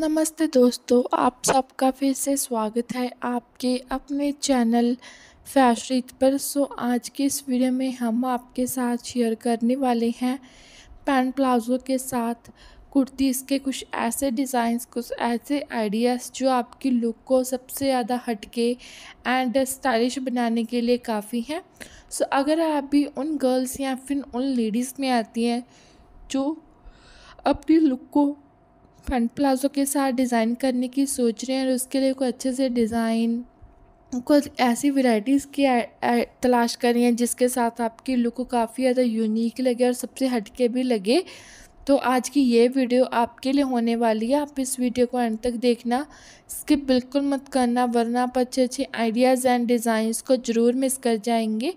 नमस्ते दोस्तों आप सबका फिर से स्वागत है आपके अपने चैनल फैशरीत पर सो आज के इस वीडियो में हम आपके साथ शेयर करने वाले हैं पैंट प्लाजो के साथ कुर्तीस के कुछ ऐसे डिज़ाइंस कुछ ऐसे आइडियाज़ जो आपकी लुक को सबसे ज़्यादा हटके एंड स्टाइलिश बनाने के लिए काफ़ी हैं सो अगर आप भी उन गर्ल्स या फिर उन लेडीज़ में आती हैं जो अपनी लुक को फ्रंट प्लाज़ो के साथ डिज़ाइन करने की सोच रहे हैं और उसके लिए कोई अच्छे से डिज़ाइन कुछ ऐसी वैरायटीज़ की तलाश कर रही हैं जिसके साथ आपकी लुक काफ़ी ज़्यादा यूनिक लगे और सबसे हटके भी लगे तो आज की ये वीडियो आपके लिए होने वाली है आप इस वीडियो को एंड तक देखना स्किप बिल्कुल मत करना वरना आप अच्छे अच्छे आइडियाज़ एंड डिज़ाइंस को ज़रूर मिस कर जाएंगे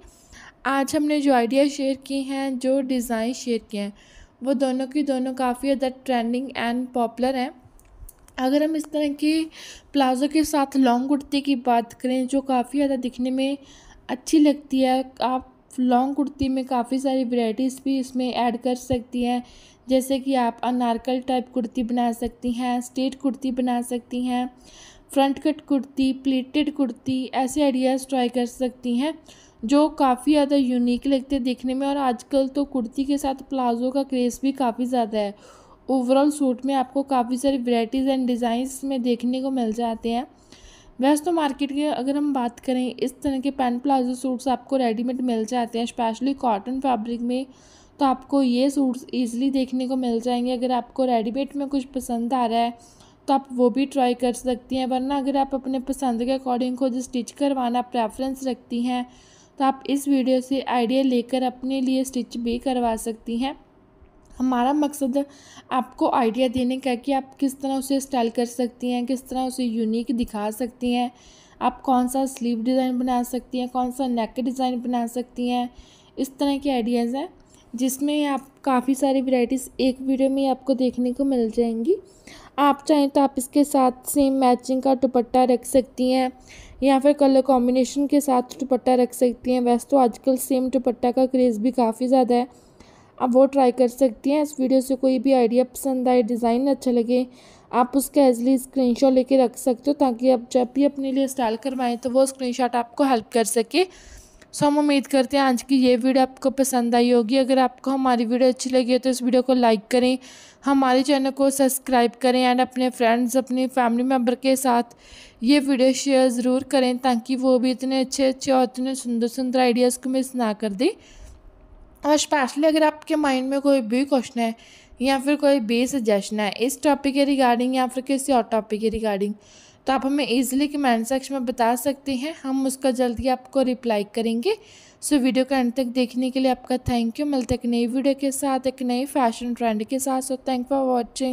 आज हमने जो आइडिया शेयर किए हैं जो डिज़ाइन शेयर किए हैं वो दोनों की दोनों काफ़ी ज़्यादा ट्रेंडिंग एंड पॉपुलर हैं अगर हम इस तरह के प्लाज़ो के साथ लॉन्ग कुर्ती की बात करें जो काफ़ी ज़्यादा दिखने में अच्छी लगती है आप लॉन्ग कुर्ती में काफ़ी सारी वैरायटीज़ भी इसमें ऐड कर सकती हैं जैसे कि आप अनारकल टाइप कुर्ती बना सकती हैं स्टेट कुर्ती बना सकती हैं front cut kurti pleated kurti ऐसे आइडियाज़ ट्राई कर सकती हैं जो काफ़ी ज़्यादा यूनिक लगते हैं देखने में और आजकल तो कुर्ती के साथ प्लाज़ो का क्रेज़ भी काफ़ी ज़्यादा है ओवरऑल सूट में आपको काफ़ी सारी वैराइटीज़ एंड डिज़ाइंस में देखने को मिल जाते हैं वैसे तो मार्केट की अगर हम बात करें इस तरह के पैंट प्लाजो सूट्स आपको रेडीमेड मिल जाते हैं स्पेशली कॉटन फैब्रिक में तो आपको ये सूट्स ईजिली देखने को मिल जाएंगे अगर आपको रेडीमेड में कुछ पसंद आ रहा है तो आप वो भी ट्राई कर सकती हैं वरना अगर आप अपने पसंद के अकॉर्डिंग खुद स्टिच करवाना प्रेफरेंस रखती हैं तो आप इस वीडियो से आइडिया लेकर अपने लिए स्टिच भी करवा सकती हैं हमारा मकसद आपको आइडिया देने का कि आप किस तरह उसे स्टाइल कर सकती हैं किस तरह उसे यूनिक दिखा सकती हैं आप कौन सा स्लीव डिज़ाइन बना सकती हैं कौन सा नेक डिज़ाइन बना सकती हैं इस तरह के आइडियाज़ हैं जिसमें आप काफ़ी सारी वैरायटीज़ एक वीडियो में आपको देखने को मिल जाएंगी आप चाहें तो आप इसके साथ सेम मैचिंग का दुपट्टा रख सकती हैं या फिर कलर कॉम्बिनेशन के साथ दुपट्टा रख सकती हैं वैसे तो आजकल सेम दुपट्टा का क्रेज़ भी काफ़ी ज़्यादा है आप वो ट्राई कर सकती हैं इस वीडियो से कोई भी आइडिया पसंद आए डिज़ाइन अच्छा लगे आप उसका एजली स्क्रीनशॉट लेके रख सकते हो ताकि आप जब भी अपने लिए स्टाइल करवाएं तो वो स्क्रीनशॉट आपको हेल्प कर सके सो हम उम्मीद करते हैं आज की ये वीडियो आपको पसंद आई होगी अगर आपको हमारी वीडियो अच्छी लगी है तो इस वीडियो को लाइक करें हमारे चैनल को सब्सक्राइब करें एंड अपने फ्रेंड्स अपनी फैमिली मेम्बर के साथ ये वीडियो शेयर ज़रूर करें ताकि वो भी इतने अच्छे अच्छे और इतने सुंदर सुंदर आइडियाज़ को मिस ना कर दें और स्पेशली अगर आपके माइंड में कोई भी क्वेश्चन है या फिर कोई भी सजेशन है इस टॉपिक के रिगार्डिंग या फिर किसी और टॉपिक के रिगार्डिंग तो आप हमें ईजिली कमेंट सेक्शन में बता सकते हैं हम उसका जल्दी आपको रिप्लाई करेंगे सो वीडियो का एंड तक देखने के लिए आपका थैंक यू मिलते एक नई वीडियो के साथ एक नई फैशन ट्रेंड के साथ सो थैंक फॉर वॉचिंग